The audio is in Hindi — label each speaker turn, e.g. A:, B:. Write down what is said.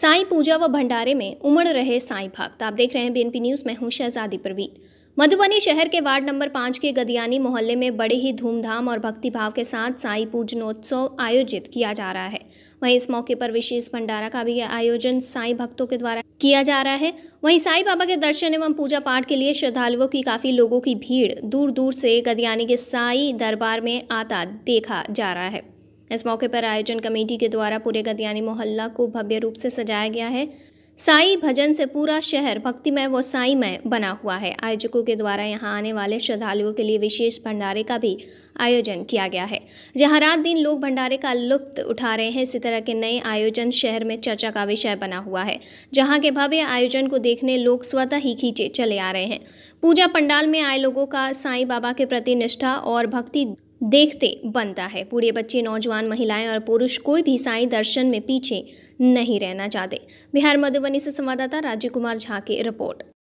A: साई पूजा व भंडारे में उमड़ रहे साई भक्त आप देख रहे हैं बीएनपी न्यूज़ में हूँ शहजादी प्रवीण मधुबनी शहर के वार्ड नंबर पांच के गदियानी मोहल्ले में बड़े ही धूमधाम और भक्तिभाव के साथ साई पूजनोत्सव आयोजित किया जा रहा है वहीं इस मौके पर विशेष भंडारा का भी आयोजन साई भक्तों के द्वारा किया जा रहा है वहीं साई बाबा के दर्शन एवं पूजा पाठ के लिए श्रद्धालुओं की काफ़ी लोगों की भीड़ दूर दूर से गदियानी के साई दरबार में आता देखा जा रहा है इस मौके पर आयोजन कमेटी के द्वारा पूरे गदयानी मोहल्ला को भव्य रूप से सजाया गया है साई भजन से पूरा शहर भक्तिमय व साईमय बना हुआ है आयोजकों के द्वारा यहां आने वाले श्रद्धालुओं के लिए विशेष भंडारे का भी आयोजन किया गया है जहां रात दिन लोग भंडारे का लुप्त उठा रहे हैं इसी तरह के नए आयोजन शहर में चर्चा का विषय बना हुआ है जहां के भव्य आयोजन को देखने लोग स्वतः ही खींचे चले आ रहे हैं पूजा पंडाल में आए लोगों का साई बाबा के प्रति निष्ठा और भक्ति देखते बनता है पूरे बच्चे नौजवान महिलाएं और पुरुष कोई भी साई दर्शन में पीछे नहीं रहना चाहते बिहार मधुबनी से संवाददाता राजीव कुमार झा की रिपोर्ट